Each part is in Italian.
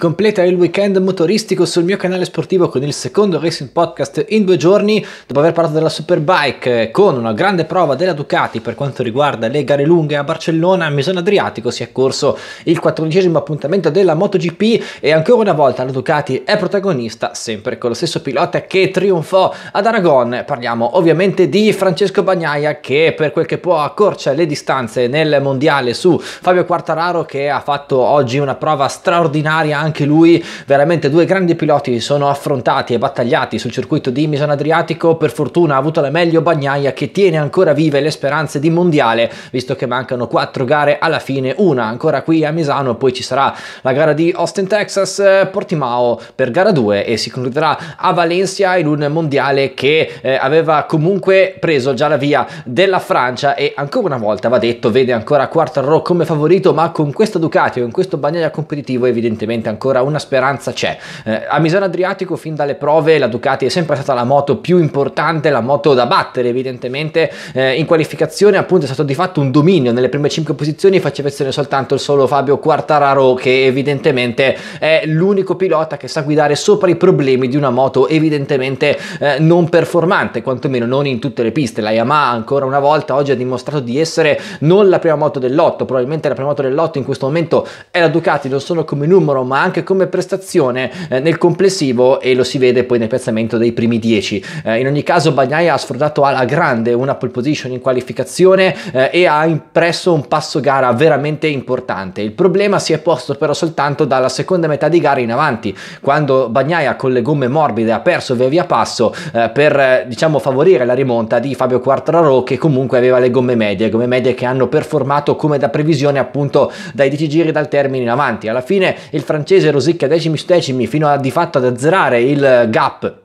Completa il weekend motoristico sul mio canale sportivo con il secondo Racing Podcast in due giorni, dopo aver parlato della Superbike eh, con una grande prova della Ducati per quanto riguarda le gare lunghe a Barcellona, a Misano Adriatico si è corso il quattordicesimo appuntamento della MotoGP e ancora una volta la Ducati è protagonista, sempre con lo stesso pilota che trionfò ad Aragon. Parliamo ovviamente di Francesco Bagnaia che per quel che può accorcia le distanze nel mondiale su Fabio Quartararo che ha fatto oggi una prova straordinaria anche anche lui, veramente due grandi piloti sono affrontati e battagliati sul circuito di Misano Adriatico, per fortuna ha avuto la meglio Bagnaia che tiene ancora vive le speranze di mondiale, visto che mancano quattro gare alla fine, una ancora qui a Misano, poi ci sarà la gara di Austin Texas, Portimao per gara 2 e si concluderà a Valencia in un mondiale che eh, aveva comunque preso già la via della Francia e ancora una volta va detto vede ancora Quartararo come favorito ma con questo Ducati o in questo Bagnaia competitivo evidentemente ancora ancora una speranza c'è. Eh, a Misano Adriatico fin dalle prove la Ducati è sempre stata la moto più importante, la moto da battere evidentemente eh, in qualificazione appunto è stato di fatto un dominio, nelle prime 5 posizioni faceva eccezione soltanto il solo Fabio Quartararo che evidentemente è l'unico pilota che sa guidare sopra i problemi di una moto evidentemente eh, non performante, quantomeno non in tutte le piste. La Yamaha ancora una volta oggi ha dimostrato di essere non la prima moto del probabilmente la prima moto del in questo momento è la Ducati non solo come numero ma anche anche come prestazione eh, nel complessivo e lo si vede poi nel piazzamento dei primi 10. Eh, in ogni caso Bagnaia ha sfruttato alla grande una pole position in qualificazione eh, e ha impresso un passo gara veramente importante. Il problema si è posto però soltanto dalla seconda metà di gara in avanti, quando Bagnaia con le gomme morbide ha perso via via passo per diciamo favorire la rimonta di Fabio Quartararo che comunque aveva le gomme medie, gomme medie che hanno performato come da previsione appunto dai 10 giri dal termine in avanti. Alla fine il francese scesero secchi decimi su decimi fino a di fatto ad azzerare il gap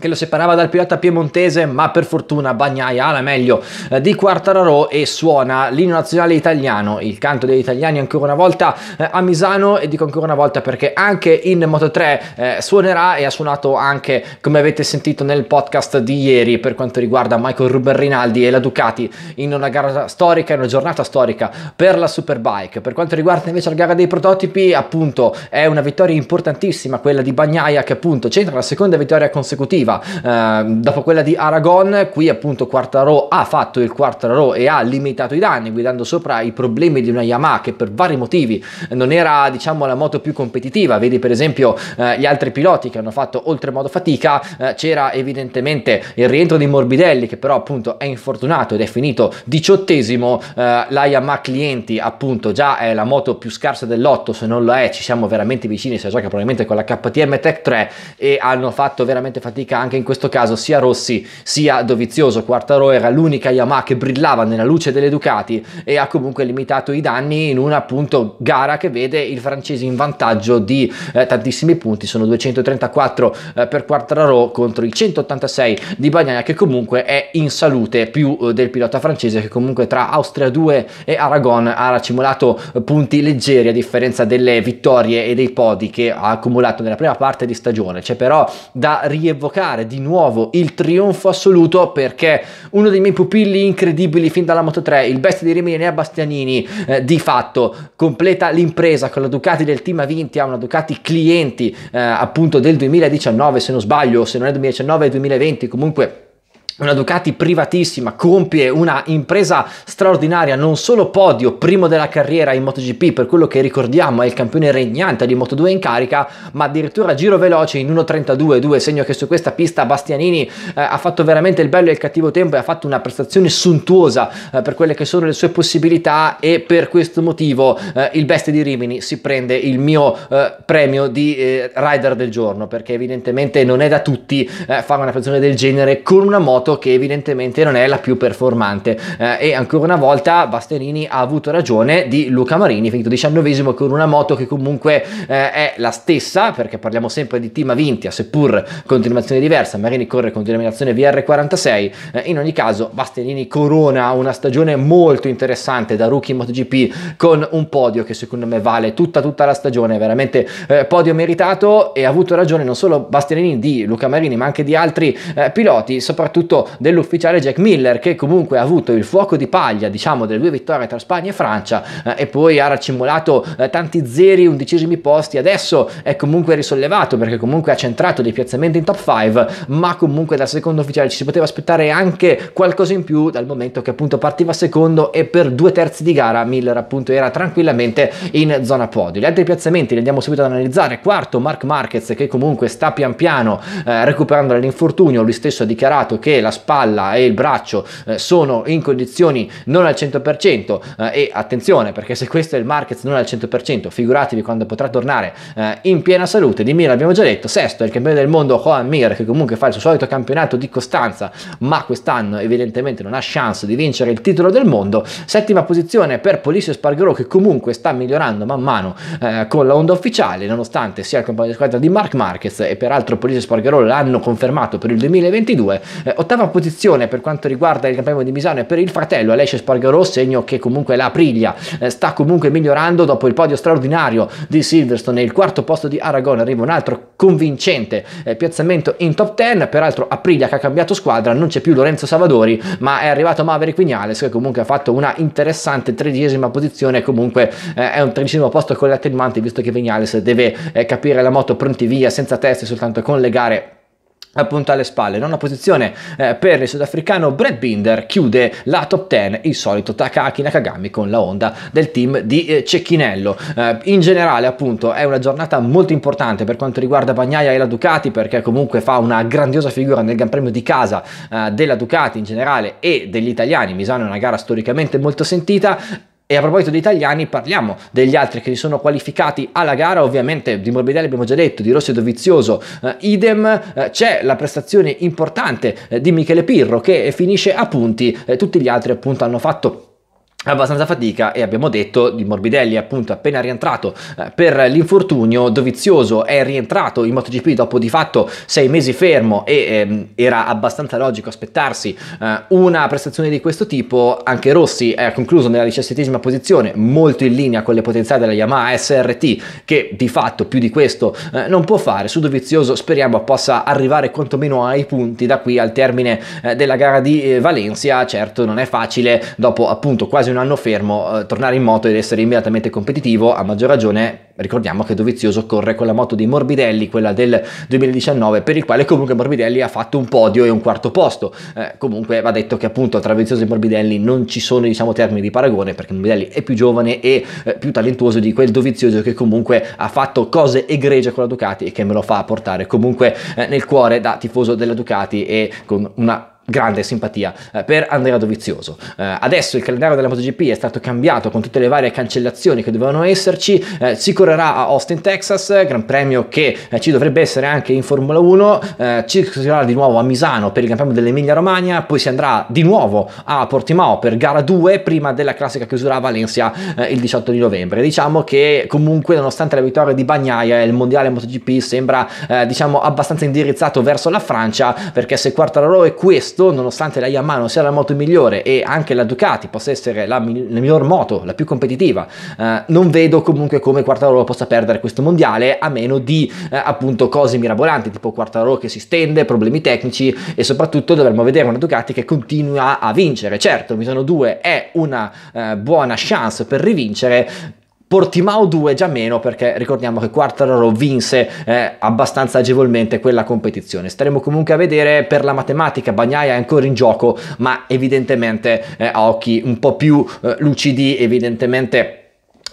che lo separava dal pilota piemontese, ma per fortuna Bagnai ha la meglio eh, di Quartararo e suona l'inno nazionale italiano, il canto degli italiani ancora una volta eh, a Misano e dico ancora una volta perché anche in Moto3 eh, suonerà e ha suonato anche come avete sentito nel podcast di ieri per quanto riguarda Michael Ruben Rinaldi e la Ducati in una gara storica, in una giornata storica per la Superbike. Per quanto riguarda invece la gara dei prototipi, appunto è una vittoria importantissima quella di Bagnaia che appunto c'entra la seconda vittoria consecutiva successiva, eh, dopo quella di Aragon, qui appunto Quartararo ha fatto il Quartararo e ha limitato i danni guidando sopra i problemi di una Yamaha che per vari motivi non era diciamo la moto più competitiva, vedi per esempio eh, gli altri piloti che hanno fatto oltremodo fatica, eh, c'era evidentemente il rientro di Morbidelli che però appunto è infortunato ed è finito diciottesimo, eh, la Yamaha Clienti appunto già è la moto più scarsa dell'otto, se non lo è ci siamo veramente vicini, si gioca probabilmente con la KTM Tech 3 e hanno fatto veramente fatica anche in questo caso sia Rossi sia Dovizioso, Quartaro era l'unica Yamaha che brillava nella luce delle Ducati e ha comunque limitato i danni in una appunto gara che vede il francese in vantaggio di eh, tantissimi punti, sono 234 eh, per Quartaro contro i 186 di Bagnaia che comunque è in salute più eh, del pilota francese che comunque tra Austria 2 e Aragon ha accumulato punti leggeri a differenza delle vittorie e dei podi che ha accumulato nella prima parte di stagione, c'è però da rievocare celebrare di nuovo il trionfo assoluto perché uno dei miei pupilli incredibili fin dalla Moto 3, il best di Rimini e Bastianini, eh, di fatto completa l'impresa con la Ducati del team Avintia, una Ducati clienti eh, appunto del 2019 se non sbaglio, se non è 2019 è 2020 comunque una Ducati privatissima compie una impresa straordinaria, non solo podio, primo della carriera in MotoGP, per quello che ricordiamo è il campione regnante di Moto2 in carica, ma addirittura giro veloce in 1.32.2, segno che su questa pista Bastianini eh, ha fatto veramente il bello e il cattivo tempo e ha fatto una prestazione suntuosa eh, per quelle che sono le sue possibilità e per questo motivo eh, il Best di Rimini si prende il mio eh, premio di eh, rider del giorno, perché evidentemente non è da tutti eh, fare una prestazione del genere con una moto moto che evidentemente non è la più performante eh, e ancora una volta Bastianini ha avuto ragione di Luca Marini finito diciannovesimo con una moto che comunque eh, è la stessa perché parliamo sempre di Team Avintia seppur con denominazione diversa Marini corre con denominazione VR46 eh, in ogni caso Bastianini corona una stagione molto interessante da rookie MotoGP con un podio che secondo me vale tutta tutta la stagione veramente eh, podio meritato e ha avuto ragione non solo Bastianini di Luca Marini ma anche di altri eh, piloti soprattutto soprattutto dell'ufficiale Jack Miller che comunque ha avuto il fuoco di paglia diciamo delle due vittorie tra Spagna e Francia eh, e poi ha raccimolato eh, tanti zeri undicesimi posti adesso è comunque risollevato perché comunque ha centrato dei piazzamenti in top 5 ma comunque dal secondo ufficiale ci si poteva aspettare anche qualcosa in più dal momento che appunto partiva secondo e per due terzi di gara Miller appunto era tranquillamente in zona podio gli altri piazzamenti li andiamo subito ad analizzare quarto Mark Marquez che comunque sta pian piano eh, recuperando dall'infortunio lui stesso ha dichiarato che la spalla e il braccio eh, sono in condizioni non al 100% eh, e attenzione perché se questo è il market non al 100% figuratevi quando potrà tornare eh, in piena salute di Mir abbiamo già detto sesto è il campione del mondo Juan Mir che comunque fa il suo solito campionato di costanza ma quest'anno evidentemente non ha chance di vincere il titolo del mondo settima posizione per Polissio Spargaro che comunque sta migliorando man mano eh, con la onda ufficiale nonostante sia il compagno di squadra di Mark Marquez e peraltro Polissio Spargaro l'hanno confermato per il 2022 eh, ottava posizione per quanto riguarda il campionato di Misano e per il fratello Alessio Spargarò, segno che comunque la Priglia eh, sta comunque migliorando dopo il podio straordinario di Silverstone e il quarto posto di Aragon arriva un altro convincente eh, piazzamento in top 10, peraltro Aprilia che ha cambiato squadra, non c'è più Lorenzo Savadori, ma è arrivato Maverick Vignales che comunque ha fatto una interessante tredicesima posizione, comunque eh, è un tredicesimo posto con l'attenuante visto che Vignales deve eh, capire la moto pronti via senza teste soltanto con le gare appunto alle spalle. Nona posizione eh, per il sudafricano Brad Binder chiude la top 10 il solito Takaki Nakagami con la onda del team di eh, Cecchinello. Eh, in generale appunto è una giornata molto importante per quanto riguarda Bagnaia e la Ducati perché comunque fa una grandiosa figura nel Gran Premio di casa eh, della Ducati in generale e degli italiani. Misano è una gara storicamente molto sentita e a proposito degli italiani, parliamo degli altri che si sono qualificati alla gara, ovviamente di Morbidelli abbiamo già detto, di Rossi e Dovizioso, eh, idem, eh, c'è la prestazione importante eh, di Michele Pirro che finisce a punti, eh, tutti gli altri appunto hanno fatto abbastanza fatica e abbiamo detto di Morbidelli appunto appena rientrato eh, per l'infortunio Dovizioso è rientrato in MotoGP dopo di fatto sei mesi fermo e ehm, era abbastanza logico aspettarsi eh, una prestazione di questo tipo anche Rossi è concluso nella diciassettesima posizione molto in linea con le potenziali della Yamaha SRT che di fatto più di questo eh, non può fare su Dovizioso speriamo possa arrivare quantomeno ai punti da qui al termine eh, della gara di eh, Valencia certo non è facile dopo appunto quasi quasi un anno fermo, eh, tornare in moto ed essere immediatamente competitivo, a maggior ragione ricordiamo che Dovizioso corre con la moto di Morbidelli, quella del 2019, per il quale comunque Morbidelli ha fatto un podio e un quarto posto. Eh, comunque va detto che appunto tra Dovizioso e Morbidelli non ci sono diciamo termini di paragone perché Morbidelli è più giovane e eh, più talentuoso di quel Dovizioso che comunque ha fatto cose egregie con la Ducati e che me lo fa portare comunque eh, nel cuore da tifoso della Ducati e con una grande simpatia eh, per Andrea Dovizioso. Eh, adesso il calendario della MotoGP è stato cambiato con tutte le varie cancellazioni che dovevano esserci, eh, si correrà a Austin, Texas, gran premio che ci dovrebbe essere anche in Formula 1, ci correrà di nuovo a Misano per il gran premio dell'Emilia Romagna, poi si andrà di nuovo a Portimao per gara 2 prima della classica chiusura a Valencia il 18 di novembre. Diciamo che comunque nonostante la vittoria di Bagnaia il mondiale MotoGP sembra diciamo abbastanza indirizzato verso la Francia perché se Quartararo è questo questo, nonostante la Yamano sia la moto migliore e anche la Ducati possa essere la, mi la miglior moto, la più competitiva, eh, non vedo comunque come Quartararo possa perdere questo mondiale a meno di eh, appunto cose mirabolanti tipo Quartararo che si stende, problemi tecnici e soprattutto dovremmo vedere una Ducati che continua a vincere. Certo, Misano 2 è una eh, buona chance per rivincere, Portimao 2 già meno perché ricordiamo che Quartararo vinse eh, abbastanza agevolmente quella competizione. Staremo comunque a vedere per la matematica, Bagnaia è ancora in gioco ma evidentemente eh, a occhi un po' più eh, lucidi, evidentemente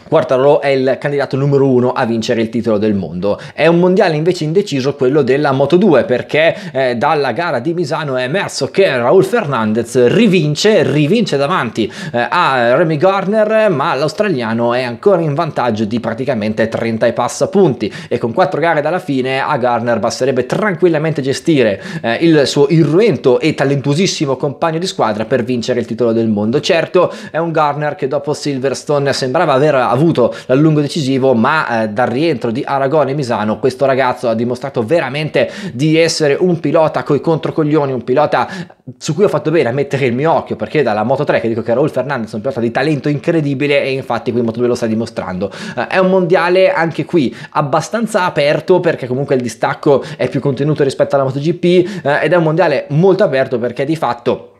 Quartararo è il candidato numero uno a vincere il titolo del mondo. È un mondiale invece indeciso quello della Moto2 perché eh, dalla gara di Misano è emerso che Raul Fernandez rivince, rivince davanti eh, a Remy Garner ma l'australiano è ancora in vantaggio di praticamente 30 e passa punti e con 4 gare dalla fine a Garner basterebbe tranquillamente gestire eh, il suo irruento e talentuosissimo compagno di squadra per vincere il titolo del mondo. Certo è un Garner che dopo Silverstone sembrava aver avuto l'allungo decisivo, ma eh, dal rientro di Aragone e Misano questo ragazzo ha dimostrato veramente di essere un pilota coi controcoglioni, un pilota su cui ho fatto bene a mettere il mio occhio perché dalla Moto 3 che dico che Raul Fernandez è un pilota di talento incredibile e infatti qui Moto 2 lo sta dimostrando. Eh, è un mondiale anche qui abbastanza aperto perché comunque il distacco è più contenuto rispetto alla MotoGP eh, ed è un mondiale molto aperto perché di fatto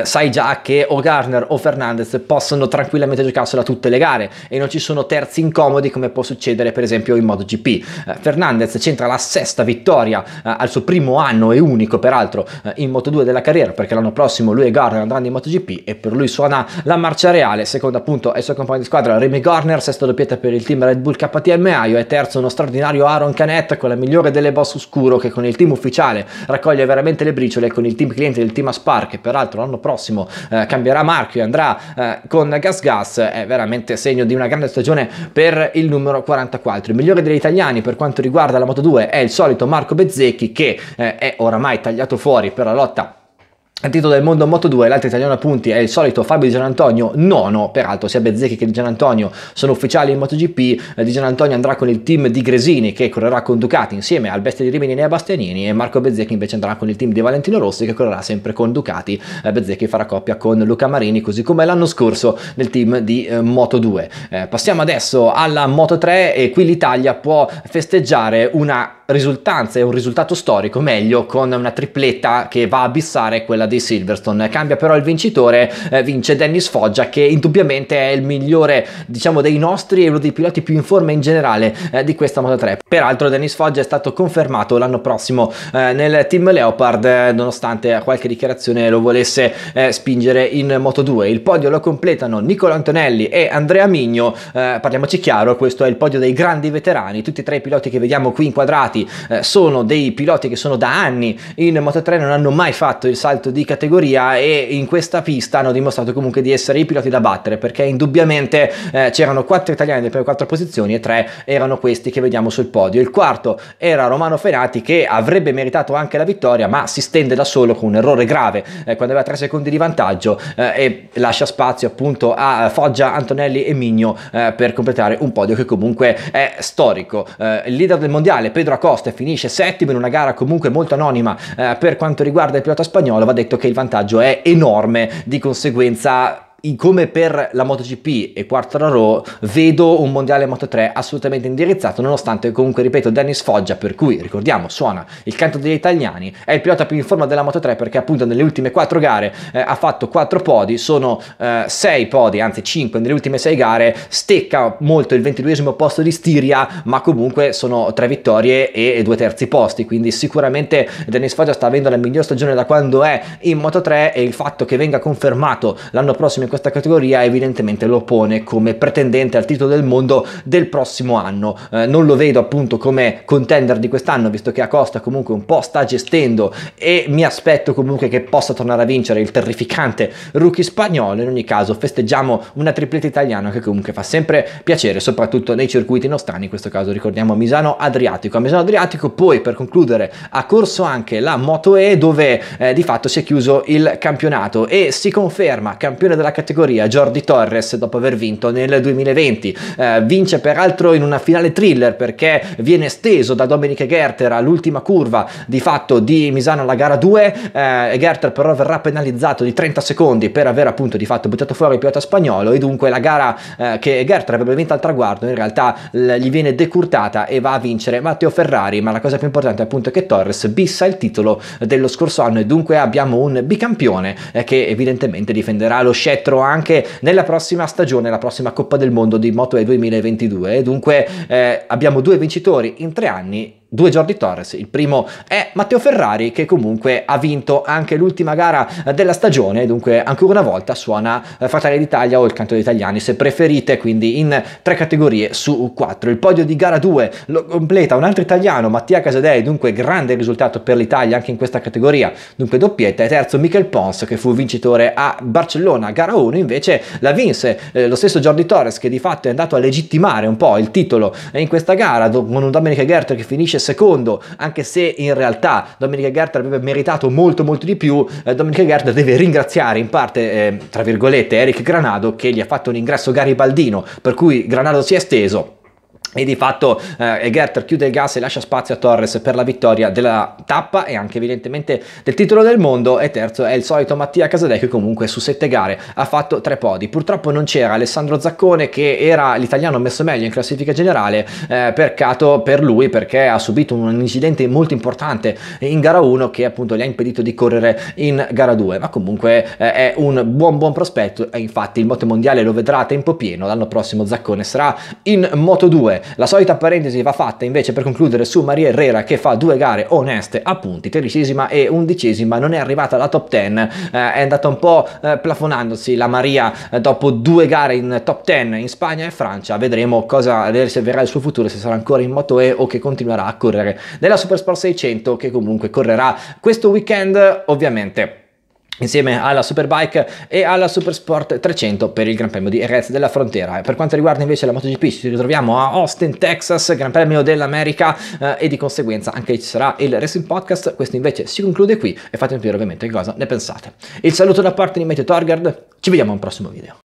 eh, sai già che o Garner o Fernandez possono tranquillamente giocarsela tutte le gare e non ci sono terzi incomodi come può succedere per esempio in MotoGP. Eh, Fernandez centra la sesta vittoria eh, al suo primo anno e unico peraltro eh, in Moto2 della carriera perché l'anno prossimo lui e Garner andranno in MotoGP e per lui suona la marcia reale, secondo appunto ai suoi compagni di squadra Remy Garner, sesta doppietta per il team Red Bull KTM Aio e terzo uno straordinario Aaron Canet con la migliore delle boss oscuro che con il team ufficiale raccoglie veramente le briciole con il team cliente del team Aspar che peraltro l'anno prossimo prossimo eh, cambierà marchio e andrà eh, con Gas Gas è veramente segno di una grande stagione per il numero 44. Il migliore degli italiani per quanto riguarda la Moto 2 è il solito Marco Bezzecchi che eh, è oramai tagliato fuori per la lotta al titolo del mondo Moto 2 l'altro italiano a punti è il solito Fabio Di Gianantonio, nono, peraltro sia Bezzecchi che Di Gianantonio sono ufficiali in MotoGP, eh, Di Gianantonio andrà con il team di Gresini che correrà con Ducati insieme al Bestia di Rimini e a Bastianini e Marco Bezzecchi invece andrà con il team di Valentino Rossi che correrà sempre con Ducati, eh, Bezzecchi farà coppia con Luca Marini così come l'anno scorso nel team di eh, Moto 2. Eh, passiamo adesso alla Moto 3 e qui l'Italia può festeggiare una risultanza e un risultato storico meglio con una tripletta che va a bissare quella quella di Silverstone. Cambia però il vincitore, eh, vince Dennis Foggia che indubbiamente è il migliore diciamo dei nostri e uno dei piloti più in forma in generale eh, di questa Moto 3. Peraltro Dennis Foggia è stato confermato l'anno prossimo eh, nel team Leopard eh, nonostante a qualche dichiarazione lo volesse eh, spingere in Moto 2. Il podio lo completano Nicola Antonelli e Andrea Migno, eh, parliamoci chiaro, questo è il podio dei grandi veterani, tutti e tre i piloti che vediamo qui inquadrati sono dei piloti che sono da anni in Moto 3, non hanno mai fatto il salto di di categoria e in questa pista hanno dimostrato comunque di essere i piloti da battere perché indubbiamente eh, c'erano quattro italiani nelle prime quattro posizioni e tre erano questi che vediamo sul podio. Il quarto era Romano Fenati che avrebbe meritato anche la vittoria ma si stende da solo con un errore grave eh, quando aveva tre secondi di vantaggio eh, e lascia spazio appunto a Foggia, Antonelli e Migno eh, per completare un podio che comunque è storico. Eh, il leader del mondiale Pedro Acosta finisce settimo in una gara comunque molto anonima eh, per quanto riguarda il pilota spagnolo, va detto detto che il vantaggio è enorme, di conseguenza come per la MotoGP e Quarta Row, vedo un mondiale Moto3 assolutamente indirizzato, nonostante comunque, ripeto, Dennis Foggia, per cui ricordiamo, suona il canto degli italiani, è il pilota più in forma della Moto3 perché appunto nelle ultime quattro gare eh, ha fatto quattro podi, sono 6 eh, podi, anzi cinque nelle ultime sei gare, stecca molto il 22 posto di Stiria, ma comunque sono tre vittorie e due terzi posti, quindi sicuramente Dennis Foggia sta avendo la miglior stagione da quando è in Moto3 e il fatto che venga confermato l'anno prossimo in questa categoria evidentemente lo pone come pretendente al titolo del mondo del prossimo anno. Eh, non lo vedo appunto come contender di quest'anno, visto che Acosta comunque un po' sta gestendo e mi aspetto comunque che possa tornare a vincere il terrificante rookie spagnolo. In ogni caso festeggiamo una tripletta italiana che comunque fa sempre piacere, soprattutto nei circuiti nostrani, in questo caso ricordiamo Misano Adriatico. A Misano Adriatico poi per concludere ha corso anche la Moto E dove eh, di fatto si è chiuso il campionato e si conferma campione della categoria Jordi Torres dopo aver vinto nel 2020. Eh, vince peraltro in una finale thriller perché viene steso da Dominic Gerter all'ultima curva di fatto di Misano alla gara 2. Eh, Gerter però verrà penalizzato di 30 secondi per aver appunto di fatto buttato fuori il pilota spagnolo e dunque la gara eh, che Gerter avrebbe vinto al traguardo in realtà gli viene decurtata e va a vincere Matteo Ferrari. Ma la cosa più importante appunto è che Torres bissa il titolo dello scorso anno e dunque abbiamo un bicampione eh, che evidentemente difenderà lo scettro spettro anche nella prossima stagione, la prossima Coppa del Mondo di Moto E 2022. Dunque eh, abbiamo due vincitori in tre anni due Jordi Torres, il primo è Matteo Ferrari che comunque ha vinto anche l'ultima gara della stagione, dunque ancora una volta suona eh, Fratelli d'Italia o il canto degli italiani se preferite, quindi in tre categorie su quattro. Il podio di gara 2 lo completa un altro italiano, Mattia Casadei, dunque grande risultato per l'Italia anche in questa categoria, dunque doppietta, e terzo Michel Pons che fu vincitore a Barcellona, gara 1 invece la vinse eh, lo stesso Jordi Torres che di fatto è andato a legittimare un po' il titolo eh, in questa gara con un Domenico Gerter che finisce finisce secondo, anche se in realtà Domenica Gerta avrebbe meritato molto molto di più, eh, Domenica Gerta deve ringraziare in parte, eh, tra virgolette, Eric Granado che gli ha fatto un ingresso garibaldino, per cui Granado si è esteso. E di fatto eh, Gerter chiude il gas e lascia spazio a Torres per la vittoria della tappa e anche evidentemente del titolo del mondo. E terzo è il solito Mattia Casadei che comunque su sette gare ha fatto tre podi. Purtroppo non c'era Alessandro Zaccone che era l'italiano messo meglio in classifica generale, eh, peccato per lui perché ha subito un incidente molto importante in gara 1 che appunto gli ha impedito di correre in gara 2. Ma comunque eh, è un buon buon prospetto e infatti il moto mondiale lo vedrà a tempo pieno. L'anno prossimo Zaccone sarà in moto 2. La solita parentesi va fatta invece per concludere su Maria Herrera che fa due gare oneste a punti, tredicesima e undicesima, non è arrivata alla top 10, eh, è andata un po' eh, plafonandosi la Maria eh, dopo due gare in top 10 in Spagna e Francia, vedremo cosa le riserverà il suo futuro, se sarà ancora in Moto E o che continuerà a correre nella Supersport 600 che comunque correrà questo weekend ovviamente insieme alla Superbike e alla Supersport 300 per il Gran Premio di Jerez della Frontera. Per quanto riguarda invece la MotoGP ci ritroviamo a Austin, Texas, Gran Premio dell'America eh, e di conseguenza anche ci sarà il Racing Podcast, questo invece si conclude qui e fatemi sapere ovviamente cosa ne pensate. Il saluto da parte di Matteo Torgard, ci vediamo al prossimo video.